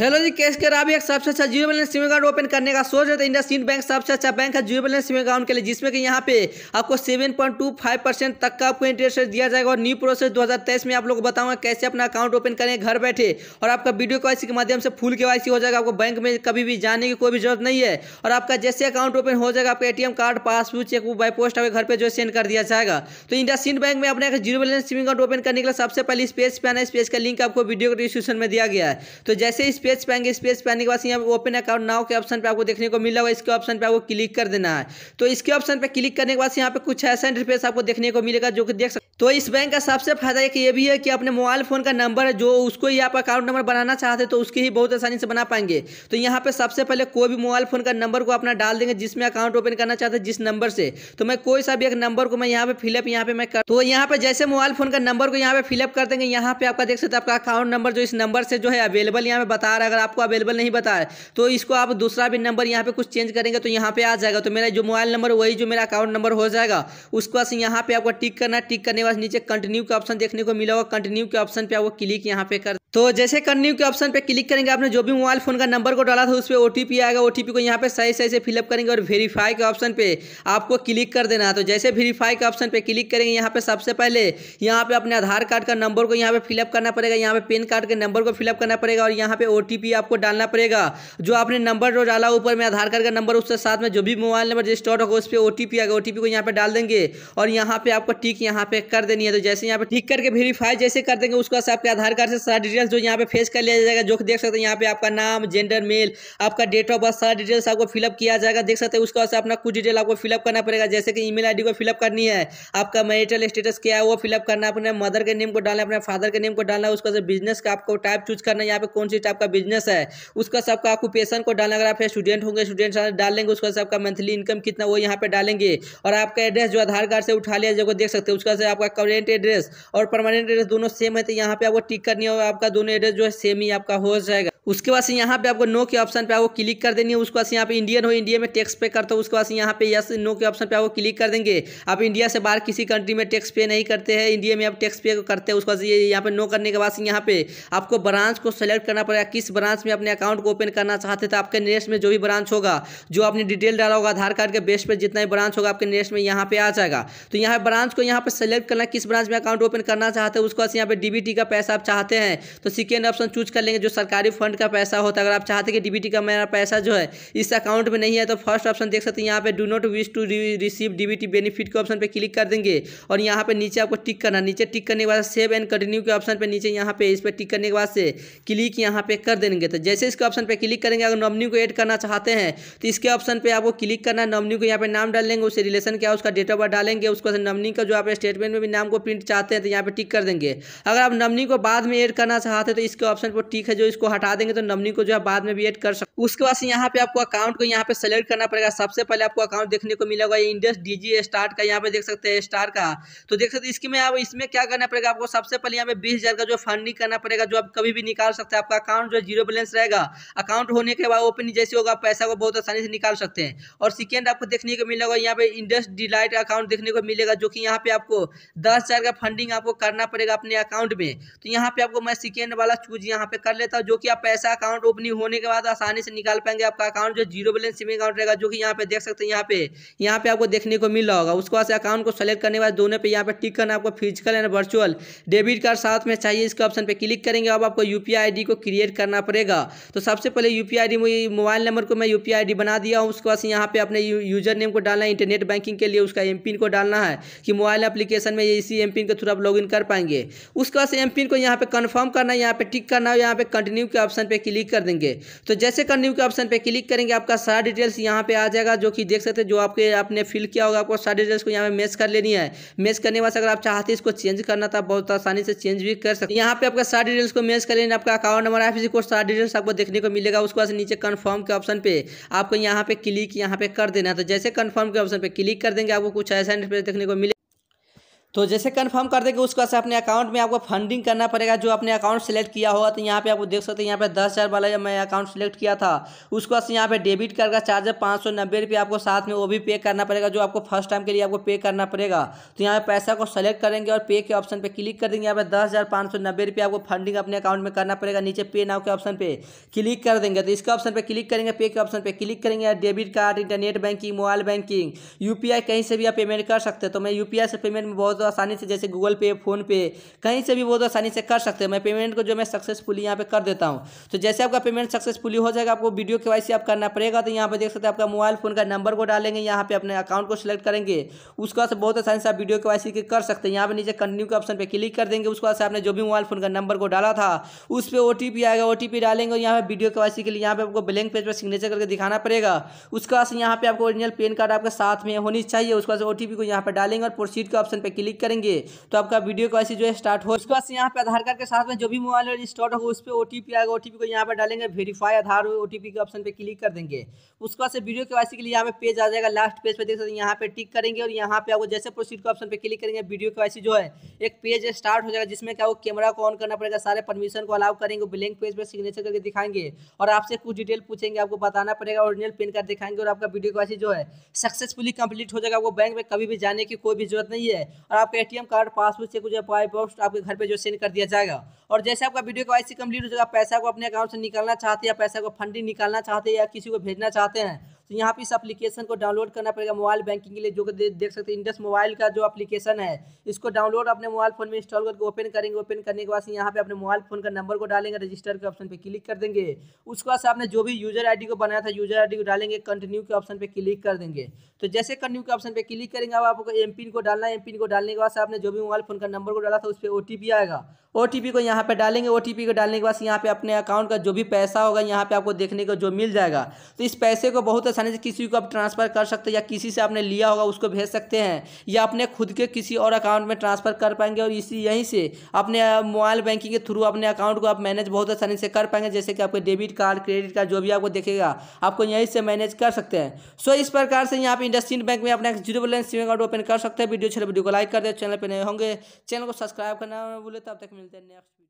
hello जी cash कर अभी एक सबसे अच्छा zero balance saving account open करने का सोच रहे थे इंडिया सिंध बैंक सबसे अच्छा बैंक है जीरो बैलेंस सेविंग अकाउंट के लिए जिसमें कि यहाँ पे आपको 7.25 परसेंट तक का आपको इंटरेस्ट रेट दिया जाएगा और न्यू प्रोसेस 2023 में आप लोग बताऊंगा कैसे अपना अकाउंट ओपन करें घर बैठे और आपका वीडियो कॉल के माध्यम से फुल के हो जाएगा आपको बैंक में कभी भी जाने की कोई भी जरूरत नहीं है और आपका जैसे अकाउंट ओपन हो जाएगा आपका A card passbook chequebook by post आपके घर पर जो सेंड कर दिया जाएगा तो इंडिया सिंध बैंक में अपना zero balance saving account open करने के लिए सबसे पहले इस पेज पर आना इस पेज का लिंक आपको वीडियो के डिस्क्रिप्शन में दिया गया है तो जैसे इस स्पेस पाएंगे स्पेस पाने के बाद यहाँ पर ओपन अकाउंट नाव के ऑप्शन पर आपको देखने को मिला हुआ इसके ऑप्शन पर आपको क्लिक कर देना है तो इसके ऑप्शन पर क्लिक करने के बाद यहाँ पर कुछ ऐसा इंटरफेस आपको देखने को मिलेगा जो कि देख सकते तो इस बैंक का सबसे फायदा एक ये भी है कि अपने मोबाइल फोन का नंबर है जो उसको ही आप अकाउंट नंबर बनाना चाहते हैं तो उसके ही बहुत आसानी से बना पाएंगे तो यहाँ पे सबसे पहले कोई भी मोबाइल फोन का नंबर को अपना डाल देंगे जिसमें अकाउंट ओपन करना चाहते हैं जिस नंबर से तो मैं कोई सा भी एक नंबर को मैं यहाँ पे फिलअप यहाँ पे मैं कर तो यहाँ पे जैसे मोबाइल फोन का नंबर को यहाँ पे फिलअप कर देंगे यहाँ पे आपका देख सकते आपका अकाउंट नंबर जो इस नंबर से जो है अवेलेबल यहाँ पे बता रहा है अगर आपको अवेलेबल नहीं बता है तो इसको आप दूसरा भी नंबर यहाँ पे कुछ चेंज करेंगे तो यहाँ पे आ जाएगा तो मेरा जो मोबाइल नंबर वही जो मेरा अकाउंट नंबर हो जाएगा उसके बाद यहाँ पे आपको टिक करना टिक करने के बाद नीचे कंटिन्यू का ऑप्शन देखने को मिला होगा कंटिन्यू के ऑप्शन पर आपको क्लिक यहाँ पे कर तो जैसे कन्न्यू के ऑप्शन पे क्लिक करेंगे आपने जो भी मोबाइल फोन का नंबर को डाला था उस पर ओ आएगा ओ को यहाँ पे सही सही से फिलअप करेंगे और वेरीफाई के ऑप्शन पे आपको क्लिक कर देना है तो जैसे वेरीफाई के ऑप्शन पे क्लिक करेंगे यहाँ पे सबसे पहले यहाँ पे अपने आधार कार्ड का नंबर को यहाँ पे फिलअप करना पड़ेगा यहाँ पे पेन कार्ड के नंबर को फिलअप करना पड़ेगा और यहाँ पे ओ आपको डालना पड़ेगा जो आपने नंबर जो डाला ऊपर में आधार कार्ड का नंबर उसके साथ में जो भी मोबाइल नंबर रजिस्टर्ड होगा उस पर ओ आएगा ओ को यहाँ पे डाल देंगे और यहाँ पे आपको टिक यहाँ पे कर देनी है तो जैसे यहाँ पे टिक करके वेरीफाई जैसे कर देंगे उसके बाद आपके आधार कार्ड से सारा डिटेल्स जो यहाँ पे फेस कर लिया जाएगा जो कि देख सकते हैं यहाँ पे आपका नाम जेंडर मेल आपका डेट ऑफ बर्थ सारा डिटेल्स आपको फिलअप किया जाएगा देख सकते हैं उसके बाद से अपना कुछ डिटेल आपको फिलअप करना पड़ेगा जैसे कि ईमेल आईडी को फिलअप करनी है आपका मैरिटल स्टेटस क्या है वो फिलअप करना अपने मदर के नेम को डालना अपने फादर के नेम को डालना उसका से बिजनेस का आपको टाइप चूज करना है यहाँ पे कौन सी टाइप का बिजनेस है उसका सबका ऑक्यूपेशन को डालना अगर आप स्टूडेंट होंगे स्टूडेंट डाल लेंगे उसका सबका मंथली इनकम कितना वो यहाँ पे डालेंगे और आपका एड्रेस जो आधार कार्ड से उठा लिया जो देख सकते हैं उसका से आपका करेंट एड्रेस और परमानेंट एड्रेस दोनों सेम है तो यहाँ पे आपको टिक करनी होगा आपका आपका दोनों एड्रेस जो है सेम ही आपका हो जाएगा उसके बाद यहाँ पे आपको नो के ऑप्शन पे आपको क्लिक कर देनी है उसके बाद यहाँ पे इंडियन हो इंडिया में टैक्स पे करते हो उसके बाद यहाँ पे यस नो के ऑप्शन पे आपको क्लिक कर देंगे आप इंडिया से बाहर किसी कंट्री में टैक्स पे नहीं करते हैं इंडिया में आप टैक्स पे करते हैं उसके बाद ये यहाँ पे नो करने के बाद यहाँ पे आपको ब्रांच को सेलेक्ट करना पड़ेगा किस ब्रांच में अपने अकाउंट को ओपन करना चाहते थे आपके नियरेस्ट में जो भी ब्रांच होगा जो आपने डिटेल डाला होगा आधार कार्ड के बेस पर जितना भी ब्रांच होगा आपके नियरेस्ट में यहाँ पे आ जाएगा तो यहाँ ब्रांच को यहाँ पर सेलेक्ट करना किस ब्रांच में अकाउंट ओपन करना चाहते हैं उसके बाद यहाँ पे डीबीटी का पैसा आप चाहते हैं तो सेकेंड ऑप्शन चूज कर लेंगे जो सरकारी फंड का पैसा होता है अगर आप चाहते कि डीबीटी का मेरा पैसा जो है इस अकाउंट में नहीं है तो फर्स्ट ऑप्शन देख सकते हैं यहाँ पे do not wish to receive DBT benefit के ऑप्शन पे क्लिक कर देंगे और यहाँ पे नीचे आपको टिक करना नीचे टिक करने के बाद सेव एंड कंटिन्यू के ऑप्शन पे नीचे यहाँ पे इस पर टिक करने के बाद से क्लिक यहाँ पे कर देंगे तो जैसे इसके ऑप्शन पर क्लिक करेंगे अगर नॉमनी को एड करना चाहते हैं तो इसके ऑप्शन पर आपको क्लिक करना नॉमनी को यहाँ पे नाम डाल लेंगे उसे रिलेशन क्या उसका डेट ऑफ बर्थ डालेंगे उसको नॉमनी का जो आप स्टेटमेंट में भी नाम को प्रिंट चाहते हैं तो यहाँ पे टिक कर देंगे अगर आप नॉमनी को बाद में एड करना सा हाथ है तो इसके ऑप्शन पर टिक है जो इसको हटा देंगे तो नमनी को जो है बाद में भी एड कर सकते उसके बाद यहाँ पे आपको अकाउंट को यहाँ पे सेलेक्ट करना पड़ेगा सबसे पहले आपको अकाउंट देखने को मिला हुआ इंडियस डीजी स्टार्ट का यहाँ पे देख सकते हैं स्टार का तो देख सकते इसके में आप इसमें क्या करना पड़ेगा आपको सबसे पहले यहाँ पे बीस का जो फंडिंग करना पड़ेगा जो आप कभी भी निकाल सकते हैं आपका अकाउंट जो जीरो बैलेंस रहेगा अकाउंट होने के बाद ओपन जैसे होगा पैसा को बहुत आसानी से निकाल सकते हैं और सेकेंड आपको देखने को मिला हुआ यहाँ पे इंडियस डिलाइट अकाउंट देखने को मिलेगा जो कि यहाँ पे आपको दस का फंडिंग आपको करना पड़ेगा अपने अकाउंट में तो यहाँ पे आपको मैं वीकेंड वाला चूज यहाँ पे कर लेता हूँ जो कि आप पैसा अकाउंट ओपनिंग होने के बाद आसानी से निकाल पाएंगे आपका अकाउंट जो जीरो बैलेंस सेविंग अकाउंट रहेगा जो कि यहाँ पे देख सकते हैं यहाँ पे यहाँ पे आपको देखने को मिल रहा होगा उसके बाद अकाउंट को सेलेक्ट करने के बाद दोनों पे यहाँ पे टिक करना आपको physical and virtual debit card साथ में चाहिए इसके ऑप्शन पर क्लिक करेंगे अब आपको यू पी को क्रिएट करना पड़ेगा तो सबसे पहले यू पी मोबाइल नंबर को मैं यू पी बना दिया हूँ उसके बाद यहाँ पे अपने यूजर नेम को डालना है इंटरनेट बैंकिंग के लिए उसका एम को डालना है कि मोबाइल एप्लीकेशन में इसी एम के थ्रू आप लॉग कर पाएंगे उसके बाद एम को यहाँ पे कन्फर्म करना करना है यहाँ पे टिक करना है यहाँ पे कंटिन्यू के ऑप्शन पे क्लिक कर देंगे तो जैसे कंटिन्यू के ऑप्शन पे क्लिक करेंगे आपका सारा डिटेल्स यहाँ पे आ जाएगा जो कि देख सकते हैं जो आपके आपने फिल किया होगा आपको सारी डिटेल्स को यहाँ पे मेस कर लेनी है मेस करने के अगर आप चाहते हैं इसको चेंज करना था तो बहुत आसानी से चेंज भी कर सकते यहाँ पे आपका सारा डिटेल्स को मेस कर लेना आपका अकाउंट नंबर है फिर को सारा डिटेल्स आपको देखने को मिलेगा उसके बाद नीचे कन्फर्म के ऑप्शन पे आपको यहाँ पे क्लिक यहाँ पे कर देना तो जैसे कन्फर्म के ऑप्शन पे क्लिक कर देंगे आपको कुछ ऐसा देखने को मिलेगा तो जैसे कंफर्म कर देंगे उसके बाद अपने अकाउंट में आपको फंडिंग करना पड़ेगा जो अपने अकाउंट सेलेक्ट किया होगा तो यहाँ पे आपको देख सकते हैं यहाँ पे दस हज़ार वाला मैं अकाउंट सेलेक्ट किया था उसके बाद यहाँ पे डेबिट कार्ड का चार्ज पाँच सौ नब्बे रुपये आपको साथ में वो भी पे करना पड़ेगा जो आपको फर्स्ट टाइम के लिए आपको पे करना पड़ेगा तो यहाँ पे पैसा को सेलेक्ट करेंगे और पे के ऑप्शन पर क्लिक कर देंगे यहाँ पर दस हज़ार पाँच सौ नब्बे रुपये आपको फंडिंग अपने अकाउंट में करना पड़ेगा नीचे पे नाव के ऑप्शन पर क्लिक कर देंगे तो इसके ऑप्शन पर क्लिक करेंगे पे के ऑप्शन पर क्लिक करेंगे debit card internet banking mobile banking यू कहीं से भी आप पेमेंट कर सकते हैं तो मैं यू से पेमेंट में बहुत बहुत आसानी से जैसे गूगल पे फ़ोन पे कहीं से भी बहुत आसानी से कर सकते हैं मैं पेमेंट को जो मैं सक्सेसफुली यहाँ पे कर देता हूँ तो जैसे आपका पेमेंट सक्सेसफुली हो जाएगा आपको वीडियो के वाई आप करना पड़ेगा तो यहाँ पर देख सकते हैं आपका मोबाइल फोन का नंबर को डालेंगे यहाँ पे अपने अकाउंट को सिलेक्ट करेंगे उसके बाद बहुत आसानी से आप वीडियो के वाई कर सकते हैं यहाँ पर नीचे कंटिन्यू के ऑप्शन पर क्लिक कर देंगे उसके बाद आपने जो भी मोबाइल फोन का नंबर को डाला था उस पर ओ आएगा ओ डालेंगे और यहाँ पर वीडियो के के लिए यहाँ पर आपको ब्लैंक पेज पर सिग्नेचर करके दिखाना पड़ेगा उसके बाद यहाँ पर आपको ओरिजिनल पेन कार्ड आपके साथ में होनी चाहिए उसके बाद ओ को यहाँ पर डालेंगे और प्रोसीड के ऑप्शन पर क्लिक क्लिक करेंगे तो आपका वीडियो को जो है स्टार्ट हो उसके बाद यहाँ पे आधार कार्ड के साथ में जो भी मोबाइल रजिस्टर्ड हो उस पर ओ आएगा ओ को यहाँ पर डालेंगे वेरीफाई आधार ओ के ऑप्शन पर क्लिक कर देंगे उसके बाद से वीडियो के के लिए यहाँ पे पेज आ जाएगा लास्ट पेज पर देख सकते हैं यहाँ पे टिक करेंगे और यहाँ पे आपको जैसे प्रोसीड के ऑप्शन पे क्लिक करेंगे वीडियो के जो है एक पेज स्टार्ट हो जाएगा जिसमें क्या वो कैमरा को ऑन करना पड़ेगा सारे परमिशन को अलाउ करेंगे ब्लैंक पेज पर सिग्नेचर करके दिखाएंगे और आपसे कुछ डिटेल पूछेंगे आपको बताना पड़ेगा ओरिजिनल पेन कार्ड दिखाएंगे और आपका वीडियो के जो है सक्सेसफुली कंप्लीट हो जाएगा आपको बैंक में कभी भी जाने की कोई भी जरूरत नहीं है और आपका एटीएम कार्ड पासबुक से कुछ बाई पोस्ट आपके घर पे जो सेंड कर दिया जाएगा और जैसे आपका वीडियो के वाई कंप्लीट हो जाएगा पैसा को अपने अकाउंट से निकालना चाहते हैं या पैसा को फंडिंग निकालना चाहते हैं या किसी को भेजना चाहते हैं तो यहाँ पे इस एप्लीकेशन को डाउनलोड करना पड़ेगा मोबाइल बैंकिंग के लिए जो दे, देख सकते हैं इंडस मोबाइल का जो एप्लीकेशन है इसको डाउनलोड अपने मोबाइल फोन में इंस्टॉल करके ओपन करेंगे ओपन करने के बाद यहाँ पे अपने मोबाइल फोन का नंबर को डालेंगे रजिस्टर के ऑप्शन पर क्लिक कर देंगे उसके बाद आपने जो भी यूजर आई को बनाया था यूजर आई को डालेंगे कंटिन्यू के ऑप्शन पर क्लिक कर देंगे तो जैसे कंटिन्यू के ऑप्शन पर क्लिक करेंगे अब आपको एम को डालना है एम को डालने के बाद आपने जो भी मोबाइल फोन का नंबर को डाला था उस पर ओ आएगा ओ को यहाँ पर डालेंगे ओ को डालने के बाद यहाँ पे अपने अकाउंट का जो भी पैसा होगा यहाँ पे आपको देखने को जो मिल जाएगा तो इस पैसे को बहुत आसानी से किसी को आप ट्रांसफ़र कर सकते हैं या किसी से आपने लिया होगा उसको भेज सकते हैं या अपने खुद के किसी और अकाउंट में ट्रांसफ़र कर पाएंगे और इसी यहीं से अपने मोबाइल बैंकिंग के थ्रू अपने अकाउंट को आप मैनेज बहुत आसानी से कर पाएंगे जैसे कि आपके डेबिट कार्ड क्रेडिट कार्ड जो भी आपको देखेगा आपको यहीं से मैनेज कर सकते हैं सो इस प्रकार से यहाँ पर इंडस्ट्रीन बैंक में अपना zero balance saving account open कर सकते हैं वीडियो छोटे वीडियो को लाइक कर दे चैनल पर नए होंगे चैनल को सब्सक्राइब करना बोले तब तक मिलते हैं नेक्स्ट